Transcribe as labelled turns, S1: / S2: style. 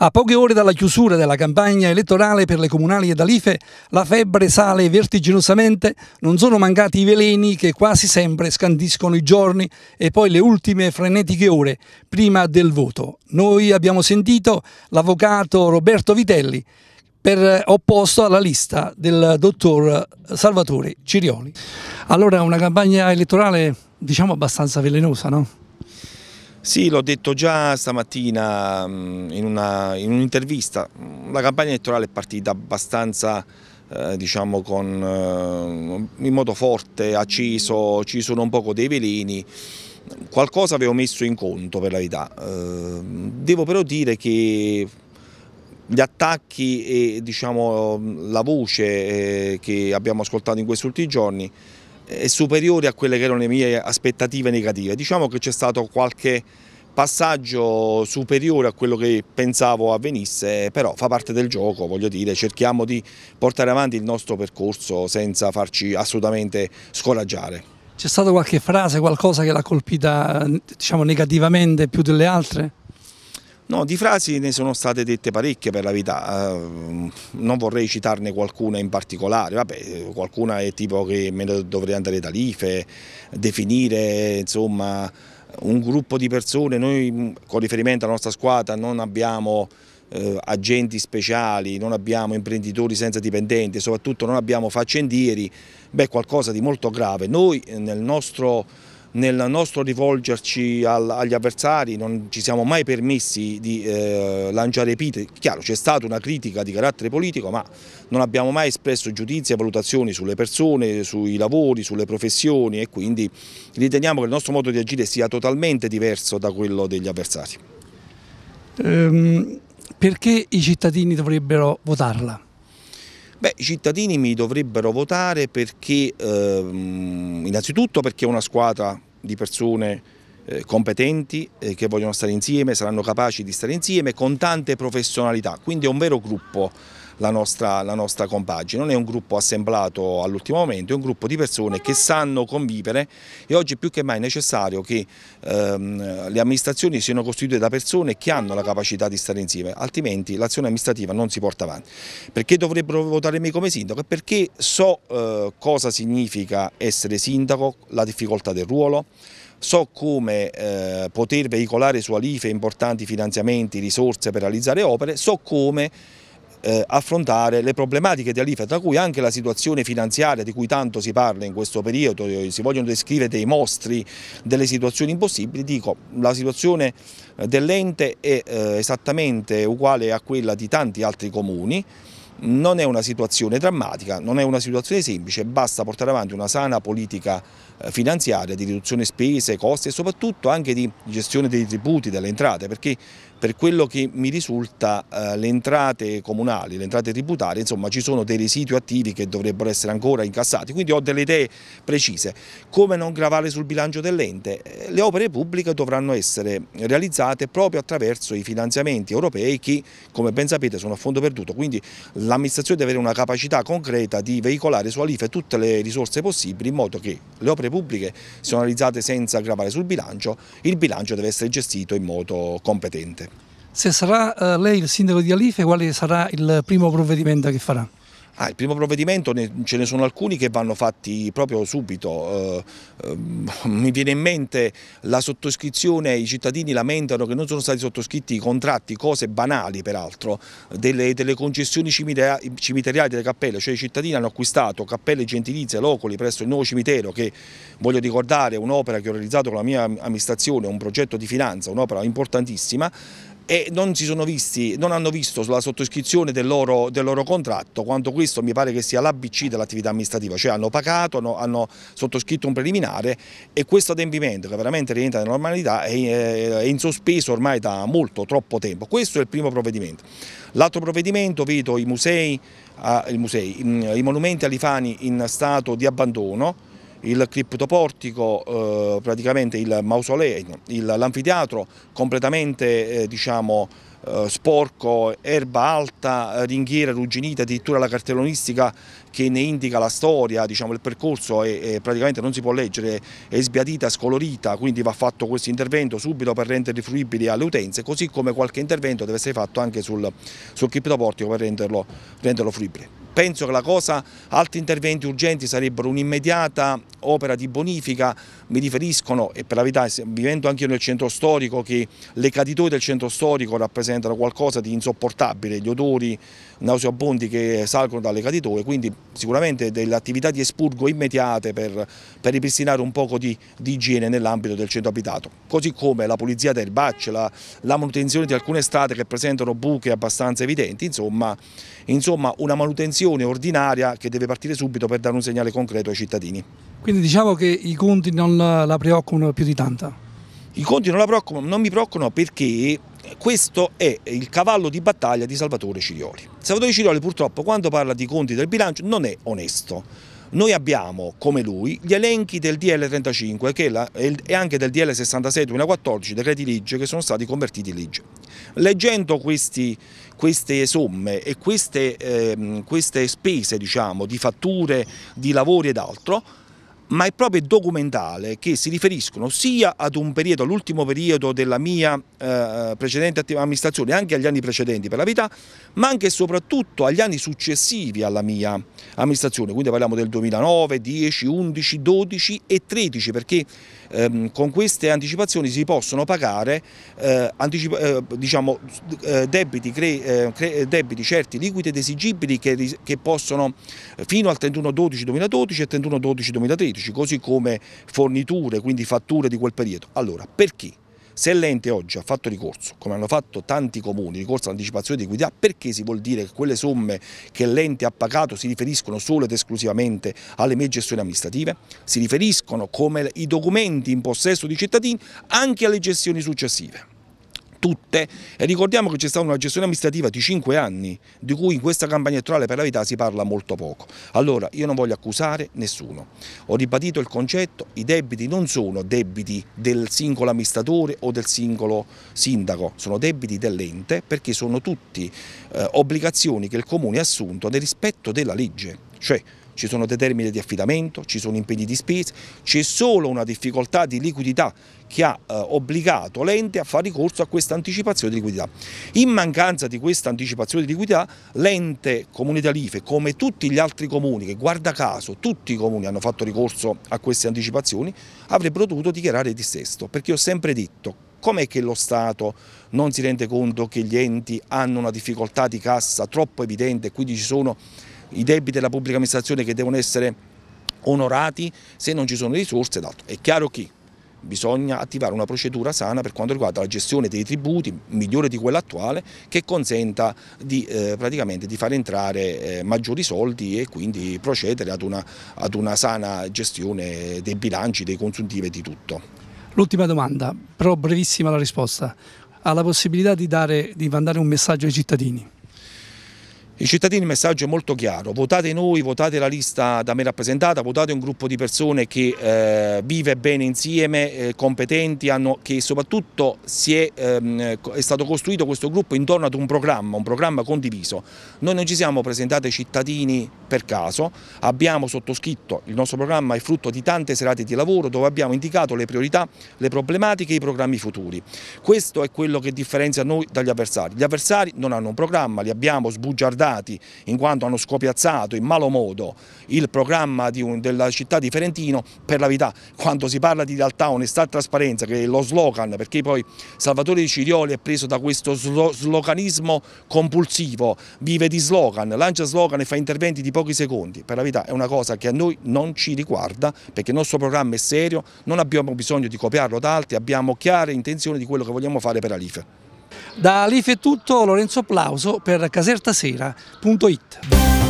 S1: A poche ore dalla chiusura della campagna elettorale per le comunali ed Alife, la febbre sale vertiginosamente, non sono mancati i veleni che quasi sempre scandiscono i giorni e poi le ultime frenetiche ore prima del voto. Noi abbiamo sentito l'avvocato Roberto Vitelli per opposto alla lista del dottor Salvatore Cirioli. Allora una campagna elettorale diciamo abbastanza velenosa, no?
S2: Sì, l'ho detto già stamattina mm, in un'intervista, un la campagna elettorale è partita abbastanza eh, diciamo con, eh, in modo forte, acceso, ci sono un poco dei veleni, qualcosa avevo messo in conto per la verità, eh, devo però dire che gli attacchi e diciamo, la voce che abbiamo ascoltato in questi ultimi giorni è eh, superiore a quelle che erano le mie aspettative negative. Diciamo che c'è stato qualche passaggio superiore a quello che pensavo avvenisse, però fa parte del gioco, voglio dire, cerchiamo di portare avanti il nostro percorso senza farci assolutamente scoraggiare. C'è stata
S1: qualche frase, qualcosa che l'ha colpita diciamo, negativamente più delle altre?
S2: No, di frasi ne sono state dette parecchie per la vita, eh, non vorrei citarne qualcuna in particolare, Vabbè, qualcuna è tipo che me ne dovrei andare da l'IFE, definire insomma, un gruppo di persone, noi mm, con riferimento alla nostra squadra non abbiamo eh, agenti speciali, non abbiamo imprenditori senza dipendenti, soprattutto non abbiamo faccendieri, beh qualcosa di molto grave. Noi nel nostro nel nostro rivolgerci al, agli avversari non ci siamo mai permessi di eh, lanciare epiteti, chiaro c'è stata una critica di carattere politico ma non abbiamo mai espresso giudizi e valutazioni sulle persone, sui lavori, sulle professioni e quindi riteniamo che il nostro modo di agire sia totalmente diverso da quello degli avversari.
S1: Ehm, perché i cittadini dovrebbero votarla?
S2: Beh, I cittadini mi dovrebbero votare perché, ehm, innanzitutto perché è una squadra di persone eh, competenti eh, che vogliono stare insieme, saranno capaci di stare insieme con tante professionalità, quindi è un vero gruppo la nostra, la nostra compagine, non è un gruppo assemblato all'ultimo momento, è un gruppo di persone che sanno convivere e oggi più che mai è necessario che ehm, le amministrazioni siano costituite da persone che hanno la capacità di stare insieme, altrimenti l'azione amministrativa non si porta avanti. Perché dovrebbero votare me come sindaco? Perché so eh, cosa significa essere sindaco, la difficoltà del ruolo, so come eh, poter veicolare su Alife importanti finanziamenti, risorse per realizzare opere, so come eh, affrontare le problematiche di Alife, tra cui anche la situazione finanziaria di cui tanto si parla in questo periodo, eh, si vogliono descrivere dei mostri, delle situazioni impossibili, dico la situazione eh, dell'ente è eh, esattamente uguale a quella di tanti altri comuni, non è una situazione drammatica, non è una situazione semplice, basta portare avanti una sana politica eh, finanziaria di riduzione spese, costi e soprattutto anche di gestione dei tributi, delle entrate, perché per quello che mi risulta eh, le entrate comunali, le entrate tributarie, insomma ci sono dei residui attivi che dovrebbero essere ancora incassati, quindi ho delle idee precise. Come non gravare sul bilancio dell'ente? Eh, le opere pubbliche dovranno essere realizzate proprio attraverso i finanziamenti europei che, come ben sapete, sono a fondo perduto, quindi l'amministrazione deve avere una capacità concreta di veicolare su Alife tutte le risorse possibili in modo che le opere pubbliche siano realizzate senza gravare sul bilancio, il bilancio deve essere gestito in modo competente.
S1: Se sarà eh, lei il sindaco di Alife, quale sarà il primo provvedimento che farà?
S2: Ah, il primo provvedimento ce ne sono alcuni che vanno fatti proprio subito, eh, ehm, mi viene in mente la sottoscrizione, i cittadini lamentano che non sono stati sottoscritti i contratti, cose banali peraltro, delle, delle concessioni cimiteriali delle cappelle, cioè i cittadini hanno acquistato cappelle gentilizie, locoli presso il nuovo cimitero che voglio ricordare è un'opera che ho realizzato con la mia amministrazione, un progetto di finanza, un'opera importantissima e non, visti, non hanno visto la sottoscrizione del loro, del loro, contratto, quanto questo mi pare che sia l'ABC dell'attività amministrativa, cioè hanno pagato, hanno, hanno, sottoscritto un preliminare e questo adempimento che veramente rientra nella normalità è, eh, è in sospeso ormai da molto, troppo tempo. Questo è il primo provvedimento. L'altro provvedimento vedo i musei, eh, musei mm, i monumenti alifani in stato di abbandono, il criptoportico, eh, praticamente il mausoleo, l'anfiteatro completamente eh, diciamo, eh, sporco, erba alta, ringhiera arrugginita, addirittura la cartellonistica che ne indica la storia, diciamo, il percorso è, è praticamente non si può leggere, è sbiadita, scolorita, quindi va fatto questo intervento subito per renderli fruibili alle utenze, così come qualche intervento deve essere fatto anche sul, sul criptoportico per renderlo, renderlo fruibile penso che la cosa, altri interventi urgenti sarebbero un'immediata opera di bonifica, mi riferiscono, e per la verità vivendo anche io nel centro storico, che le caditoie del centro storico rappresentano qualcosa di insopportabile, gli odori nauseabondi che salgono dalle caditoie, quindi sicuramente delle attività di espurgo immediate per, per ripristinare un poco di, di igiene nell'ambito del centro abitato, così come la pulizia del bacce, la, la manutenzione di alcune strade che presentano buche abbastanza evidenti, insomma insomma una manutenzione ordinaria che deve partire subito per dare un segnale concreto ai cittadini. Quindi diciamo che
S1: i conti non la preoccupano più di tanto?
S2: I conti non, la preoccupano, non mi preoccupano perché questo è il cavallo di battaglia di Salvatore Cirioli. Salvatore Cirioli purtroppo quando parla di conti del bilancio non è onesto noi abbiamo, come lui, gli elenchi del DL35 la, e anche del DL66 2014, decreti legge che sono stati convertiti in legge. Leggendo questi, queste somme e queste, eh, queste spese diciamo, di fatture, di lavori ed altro, ma è proprio documentale che si riferiscono sia ad un periodo, all'ultimo periodo della mia eh, precedente amministrazione, anche agli anni precedenti per la verità, ma anche e soprattutto agli anni successivi alla mia amministrazione, quindi parliamo del 2009, 10, 11, 12 e 13 perché ehm, con queste anticipazioni si possono pagare eh, eh, diciamo, eh, debiti, eh, eh, debiti, certi, liquidi ed esigibili che, che possono fino al 31-12-2012 e 31-12-2013 farmaceutici, così come forniture, quindi fatture di quel periodo. Allora, perché? Se l'ente oggi ha fatto ricorso, come hanno fatto tanti comuni, ricorso all'anticipazione di equità, perché si vuol dire che quelle somme che l'ente ha pagato si riferiscono solo ed esclusivamente alle mie gestioni amministrative? Si riferiscono come i documenti in possesso di cittadini anche alle gestioni successive tutte e ricordiamo che c'è stata una gestione amministrativa di 5 anni di cui in questa campagna elettorale per la verità si parla molto poco. Allora io non voglio accusare nessuno, ho ribadito il concetto, i debiti non sono debiti del singolo amministratore o del singolo sindaco, sono debiti dell'ente perché sono tutti eh, obbligazioni che il comune ha assunto nel rispetto della legge, cioè ci sono dei termini di affidamento, ci sono impegni di spesa, c'è solo una difficoltà di liquidità che ha eh, obbligato l'ente a fare ricorso a questa anticipazione di liquidità. In mancanza di questa anticipazione di liquidità l'ente Comune d'Alife, come tutti gli altri comuni, che guarda caso tutti i comuni hanno fatto ricorso a queste anticipazioni, avrebbero dovuto dichiarare dissesto, perché ho sempre detto com'è che lo Stato non si rende conto che gli enti hanno una difficoltà di cassa troppo evidente e quindi ci sono i debiti della pubblica amministrazione che devono essere onorati se non ci sono risorse ed È chiaro che bisogna attivare una procedura sana per quanto riguarda la gestione dei tributi, migliore di quella attuale, che consenta di, eh, di far entrare eh, maggiori soldi e quindi procedere ad una, ad una sana gestione dei bilanci, dei consuntivi e di tutto.
S1: L'ultima domanda, però brevissima la risposta. Ha la possibilità di, dare, di mandare un messaggio ai cittadini?
S2: I cittadini il messaggio è molto chiaro, votate noi, votate la lista da me rappresentata, votate un gruppo di persone che eh, vive bene insieme, eh, competenti, hanno, che soprattutto è, ehm, è, stato costruito questo gruppo intorno ad un programma, un programma condiviso. Noi non ci siamo presentati cittadini per caso, abbiamo sottoscritto, il nostro programma è frutto di tante serate di lavoro dove abbiamo indicato le priorità, le problematiche e i programmi futuri. Questo è quello che differenzia noi dagli avversari. Gli avversari non hanno un programma, li abbiamo sbugiardati imputati in quanto hanno scopiazzato in malo modo il programma un, della città di Ferentino per la verità quando si parla di realtà, onestà e trasparenza che è lo slogan perché poi Salvatore Di Cirioli è preso da questo slo sloganismo compulsivo, vive di slogan, lancia slogan e fa interventi di pochi secondi, per la verità è una cosa che a noi non ci riguarda perché il nostro programma è serio, non abbiamo bisogno di copiarlo da altri, abbiamo chiare intenzioni di quello che vogliamo fare per Alife.
S1: Da Alife è tutto, Lorenzo Applauso per casertasera.it.